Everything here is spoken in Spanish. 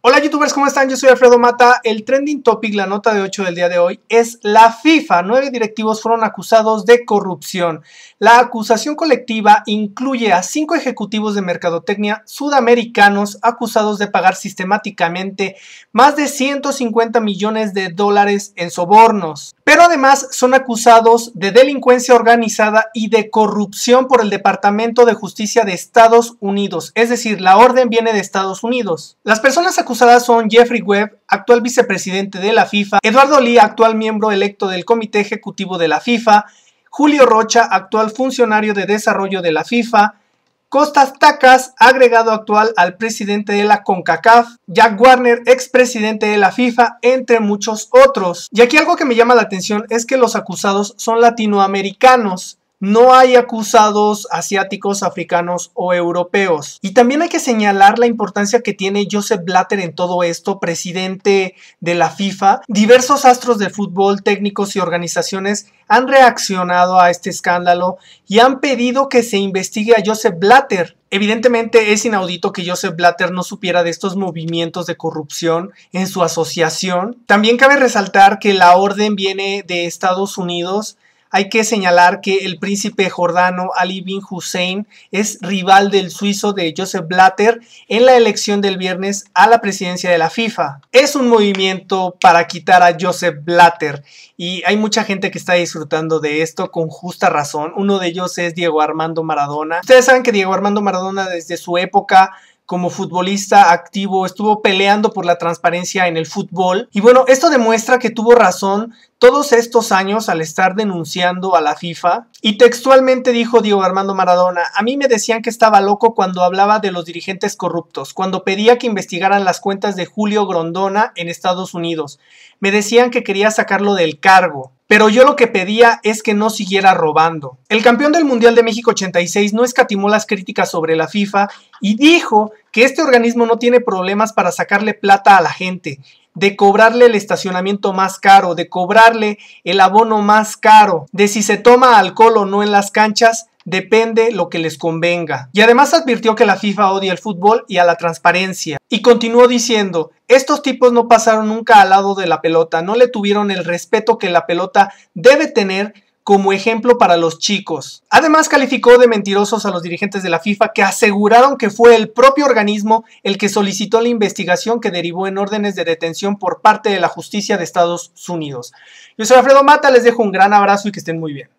Hola youtubers, ¿cómo están? Yo soy Alfredo Mata. El trending topic, la nota de 8 del día de hoy, es la FIFA. Nueve directivos fueron acusados de corrupción. La acusación colectiva incluye a cinco ejecutivos de mercadotecnia sudamericanos acusados de pagar sistemáticamente más de 150 millones de dólares en sobornos. Pero además son acusados de delincuencia organizada y de corrupción por el Departamento de Justicia de Estados Unidos. Es decir, la orden viene de Estados Unidos. Las personas acusadas acusadas son Jeffrey Webb, actual vicepresidente de la FIFA, Eduardo Lee, actual miembro electo del Comité Ejecutivo de la FIFA, Julio Rocha, actual funcionario de desarrollo de la FIFA, Costas Tacas, agregado actual al presidente de la CONCACAF, Jack Warner, expresidente de la FIFA, entre muchos otros. Y aquí algo que me llama la atención es que los acusados son latinoamericanos no hay acusados asiáticos, africanos o europeos. Y también hay que señalar la importancia que tiene Joseph Blatter en todo esto, presidente de la FIFA. Diversos astros del fútbol, técnicos y organizaciones han reaccionado a este escándalo y han pedido que se investigue a Joseph Blatter. Evidentemente es inaudito que Joseph Blatter no supiera de estos movimientos de corrupción en su asociación. También cabe resaltar que la orden viene de Estados Unidos hay que señalar que el príncipe jordano Ali bin Hussein es rival del suizo de Joseph Blatter en la elección del viernes a la presidencia de la FIFA. Es un movimiento para quitar a Joseph Blatter y hay mucha gente que está disfrutando de esto con justa razón. Uno de ellos es Diego Armando Maradona. Ustedes saben que Diego Armando Maradona desde su época como futbolista activo, estuvo peleando por la transparencia en el fútbol. Y bueno, esto demuestra que tuvo razón todos estos años al estar denunciando a la FIFA y textualmente dijo Diego Armando Maradona, a mí me decían que estaba loco cuando hablaba de los dirigentes corruptos, cuando pedía que investigaran las cuentas de Julio Grondona en Estados Unidos. Me decían que quería sacarlo del cargo, pero yo lo que pedía es que no siguiera robando. El campeón del Mundial de México 86 no escatimó las críticas sobre la FIFA y dijo que este organismo no tiene problemas para sacarle plata a la gente de cobrarle el estacionamiento más caro, de cobrarle el abono más caro, de si se toma alcohol o no en las canchas, depende lo que les convenga. Y además advirtió que la FIFA odia el fútbol y a la transparencia. Y continuó diciendo, estos tipos no pasaron nunca al lado de la pelota, no le tuvieron el respeto que la pelota debe tener como ejemplo para los chicos. Además calificó de mentirosos a los dirigentes de la FIFA que aseguraron que fue el propio organismo el que solicitó la investigación que derivó en órdenes de detención por parte de la justicia de Estados Unidos. Yo soy Alfredo Mata, les dejo un gran abrazo y que estén muy bien.